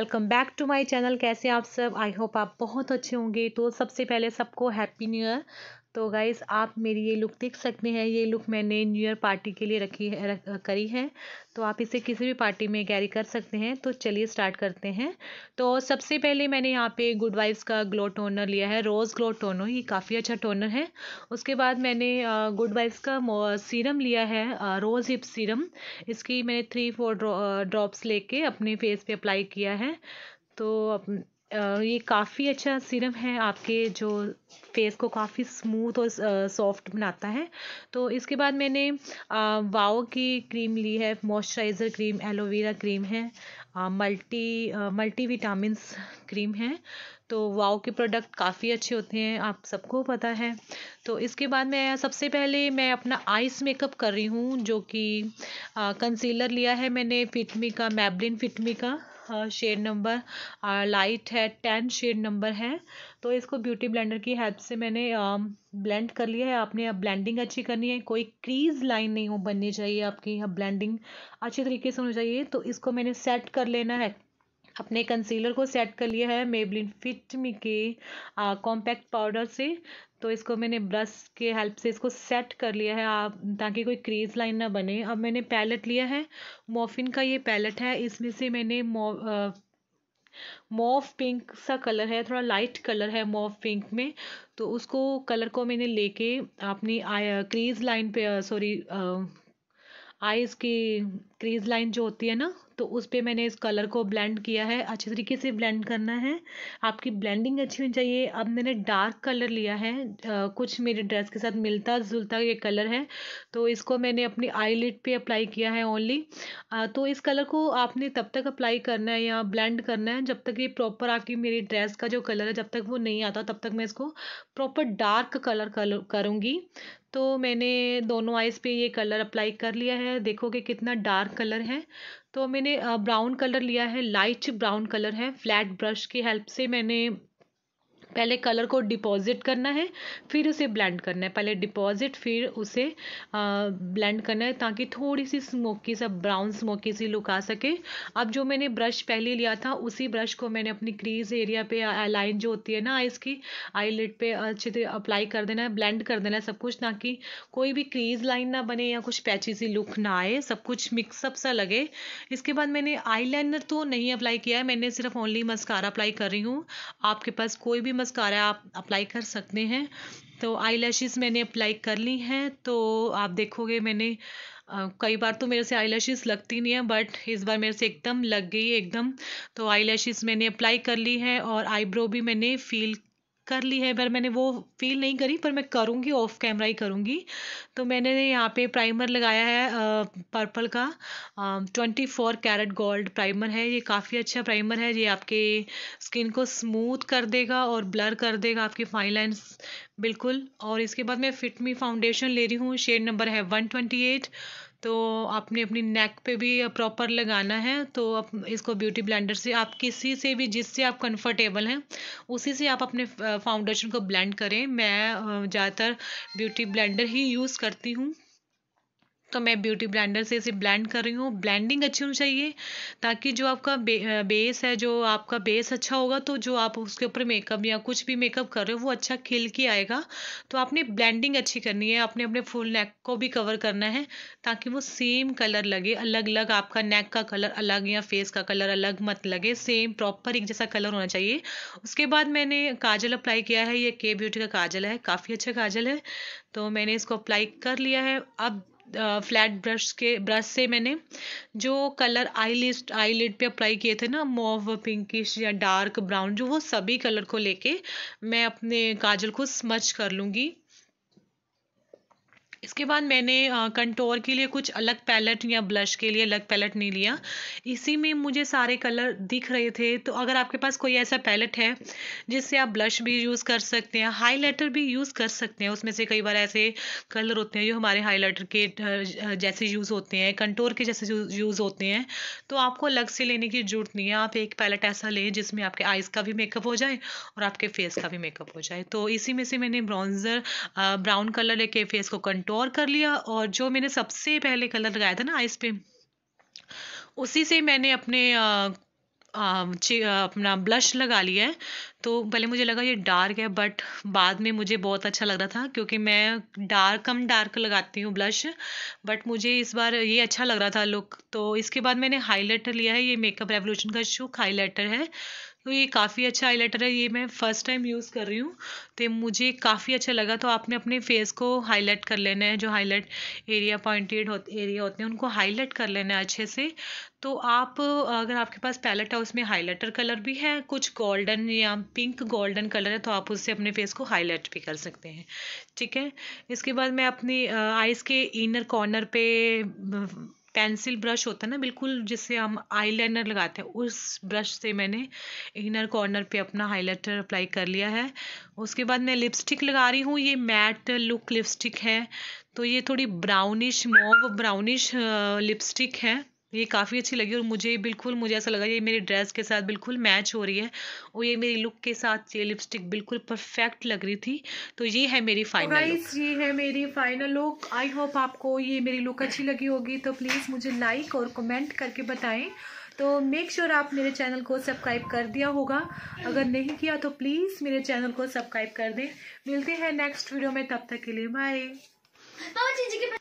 welcome back to my channel कैसे आप सब आई होप आप बहुत अच्छे होंगे तो सबसे पहले सबको हैप्पी न्यू ईयर तो गाइज़ आप मेरी ये लुक देख सकते हैं ये लुक मैंने न्यू ईयर पार्टी के लिए रखी है रख, करी है तो आप इसे किसी भी पार्टी में कैरी कर सकते हैं तो चलिए स्टार्ट करते हैं तो सबसे पहले मैंने यहाँ पे गुड वाइव्स का ग्लो टोनर लिया है रोज़ ग्लो टोनर ये काफ़ी अच्छा टोनर है उसके बाद मैंने गुड वाइव्स का सीरम लिया है रोज़ हिप सीरम इसकी मैंने थ्री फोर ड्रॉप्स ले अपने फेस पे अप्लाई किया है तो ये काफ़ी अच्छा सीरम है आपके जो फेस को काफ़ी स्मूथ और सॉफ्ट बनाता है तो इसके बाद मैंने वाओ की क्रीम ली है मॉइस्चराइज़र क्रीम एलोवेरा क्रीम है मल्टी मल्टी विटामिन क्रीम है तो वाओ के प्रोडक्ट काफ़ी अच्छे होते हैं आप सबको पता है तो इसके बाद मैं सबसे पहले मैं अपना आइस मेकअप कर रही हूँ जो कि कंसीलर लिया है मैंने फिटमी का मैबलिन फिटमी का शेड नंबर लाइट है टेन शेड नंबर है तो इसको ब्यूटी ब्लेंडर की हेल्प से मैंने ब्लेंड कर लिया है आपने ब्लेंडिंग अच्छी करनी है कोई क्रीज लाइन नहीं हो बननी चाहिए आपकी यहाँ ब्लेंडिंग अच्छे तरीके से होनी चाहिए तो इसको मैंने सेट कर लेना है अपने कंसीलर को सेट कर लिया है मेबलिन फिट मी के कॉम्पैक्ट पाउडर से तो इसको मैंने ब्रश के हेल्प से इसको सेट कर लिया है आप ताकि कोई क्रीज लाइन ना बने अब मैंने पैलेट लिया है मोफिन का ये पैलेट है इसमें से मैंने मोव पिंक सा कलर है थोड़ा लाइट कलर है मोव पिंक में तो उसको कलर को मैंने लेके अपनी क्रीज लाइन पे सॉरी आईज़ की क्रीज लाइन जो होती है ना तो उस पर मैंने इस कलर को ब्लेंड किया है अच्छे तरीके से ब्लेंड करना है आपकी ब्लेंडिंग अच्छी होनी चाहिए अब मैंने डार्क कलर लिया है आ, कुछ मेरे ड्रेस के साथ मिलता जुलता ये कलर है तो इसको मैंने अपनी आई लिट पर अप्लाई किया है ओनली तो इस कलर को आपने तब तक अप्लाई करना है या ब्लेंड करना है जब तक ये प्रॉपर आपकी मेरी ड्रेस का जो कलर है जब तक वो नहीं आता तब तक मैं इसको प्रॉपर डार्क कलर करूँगी तो मैंने दोनों आइज़ पे ये कलर अप्लाई कर लिया है देखो कि कितना डार्क कलर है तो मैंने ब्राउन कलर लिया है लाइट ब्राउन कलर है फ्लैट ब्रश की हेल्प से मैंने पहले कलर को डिपॉजिट करना है फिर उसे ब्लेंड करना है पहले डिपॉजिट फिर उसे ब्लेंड करना है ताकि थोड़ी सी स्मोकी सा ब्राउन स्मोकी सी लुक आ सके अब जो मैंने ब्रश पहले लिया था उसी ब्रश को मैंने अपनी क्रीज एरिया पे लाइन जो होती है ना आइज़ की आई लिट पर अच्छे से अप्लाई कर देना है ब्लेंड कर देना है सब कुछ ताकि कोई भी क्रीज लाइन ना बने या कुछ पैची सी लुक ना आए सब कुछ मिक्सअप सा लगे इसके बाद मैंने आई तो नहीं अप्लाई किया है मैंने सिर्फ ओनली मस्कारा अप्लाई कर रही हूँ आपके पास कोई भी मस्कारा आप अप्लाई कर सकते हैं तो आई लैशेज़ मैंने अप्लाई कर ली हैं तो आप देखोगे मैंने कई बार तो मेरे से आई लैशेज़ लगती नहीं है बट इस बार मेरे से एकदम लग गई एकदम तो आई लैशेज़ मैंने अप्लाई कर ली है और आईब्रो भी मैंने फील कर ली है पर मैंने वो फील नहीं करी पर मैं करूँगी ऑफ कैमरा ही करूँगी तो मैंने यहाँ पे प्राइमर लगाया है पर्पल का twenty four carat gold primer है ये काफ़ी अच्छा प्राइमर है ये आपके स्किन को स्मूथ कर देगा और ब्लर कर देगा आपकी फाइन लाइन्स बिल्कुल और इसके बाद मैं फिट मी फाउंडेशन ले रही हूँ शेड नंबर है वन ट्वेंटी एट तो आपने अपनी नेक पे भी प्रॉपर लगाना है तो आप इसको ब्यूटी ब्लेंडर से आप किसी से भी जिससे आप कंफर्टेबल हैं उसी से आप अपने फाउंडेशन को ब्लेंड करें मैं ज़्यादातर ब्यूटी ब्लेंडर ही यूज़ करती हूँ तो मैं ब्यूटी ब्लेंडर से इसे ब्लेंड कर रही हूँ ब्लेंडिंग अच्छी होनी चाहिए ताकि जो आपका बे, बेस है जो आपका बेस अच्छा होगा तो जो आप उसके ऊपर मेकअप या कुछ भी मेकअप कर रहे हो वो अच्छा खिल के आएगा तो आपने ब्लेंडिंग अच्छी करनी है आपने अपने फुल नेक को भी कवर करना है ताकि वो सेम कलर लगे अलग अलग आपका नेक का कलर अलग या फेस का कलर अलग मत लगे सेम प्रॉपर एक जैसा कलर होना चाहिए उसके बाद मैंने काजल अप्लाई किया है ये के ब्यूटी का काजल है काफ़ी अच्छा काजल है तो मैंने इसको अप्लाई कर लिया है अब फ्लैट ब्रश के ब्रश से मैंने जो colour eye list eyelid पर अप्लाई किए थे ना मोव पिंकिश या डार्क ब्राउन जो वो सभी कलर को लेके मैं अपने काजल को स्मच कर लूँगी इसके बाद मैंने कंटोर के लिए कुछ अलग पैलेट या ब्लश के लिए अलग पैलेट नहीं लिया इसी में मुझे सारे कलर दिख रहे थे तो अगर आपके पास कोई ऐसा पैलेट है जिससे आप ब्लश भी यूज़ कर सकते हैं हाईलाइटर भी यूज़ कर सकते हैं उसमें से कई बार ऐसे कलर होते हैं जो हमारे हाईलाइटर के जैसे यूज़ होते हैं कंटोर के जैसे यूज़ होते हैं तो आपको अलग से लेने की ज़रूरत नहीं है आप एक पैलेट ऐसा लें जिसमें आपके आइज़ का भी मेकअप हो जाए और आपके फेस का भी मेकअप हो जाए तो इसी में से मैंने ब्राउन्ज़र ब्राउन कलर लेके फेस को कंटोर इग्नोर कर लिया और जो मैंने सबसे पहले कलर लगाया था ना आइस पे उसी से मैंने अपने आ, आ, अपना ब्लश लगा लिया है तो पहले मुझे लगा ये डार्क है बट बाद में मुझे बहुत अच्छा लग रहा था क्योंकि मैं डार्क कम डार्क लगाती हूँ ब्लश बट मुझे इस बार ये अच्छा लग रहा था लुक तो इसके बाद मैंने हाइलाइटर लिया है ये मेकअप रेवोल्यूशन का शुक हाइलाइटर है तो ये काफ़ी अच्छा हाईलाइटर है ये मैं फ़र्स्ट टाइम यूज़ कर रही हूँ तो मुझे काफ़ी अच्छा लगा तो आपने अपने फेस को हाईलाइट कर लेना है जो हाईलाइट एरिया पॉइंटेड हो, एरिया होते हैं उनको हाईलाइट कर लेना है अच्छे से तो आप अगर आपके पास पैलेट है उसमें हाईलाइटर कलर भी है कुछ गोल्डन या पिंक गोल्डन कलर है तो आप उससे अपने फेस को हाईलाइट भी कर सकते हैं ठीक है इसके बाद मैं अपनी आइज़ के इनर कॉर्नर पे पेंसिल ब्रश होता है ना बिल्कुल जिससे हम आईलाइनर लगाते हैं उस ब्रश से मैंने इनर कॉर्नर पे अपना हाइलाइटर अप्लाई कर लिया है उसके बाद मैं लिपस्टिक लगा रही हूँ ये मैट लुक लिपस्टिक है तो ये थोड़ी ब्राउनिश मोव ब्राउनिश लिपस्टिक है ये काफ़ी अच्छी लगी और मुझे बिल्कुल मुझे ऐसा लगा ये मेरी ड्रेस के साथ बिल्कुल मैच हो रही है और ये मेरी लुक के साथ ये लिपस्टिक बिल्कुल परफेक्ट लग रही थी तो ये है मेरी फाइनल तो गाइस ये है मेरी फाइनल लुक आई होप आपको ये मेरी लुक अच्छी लगी होगी तो प्लीज़ मुझे लाइक और कमेंट करके बताएं तो मेक श्योर sure आप मेरे चैनल को सब्सक्राइब कर दिया होगा अगर नहीं किया तो प्लीज़ मेरे चैनल को सब्सक्राइब कर दें मिलते हैं नेक्स्ट वीडियो में तब तक के लिए बाय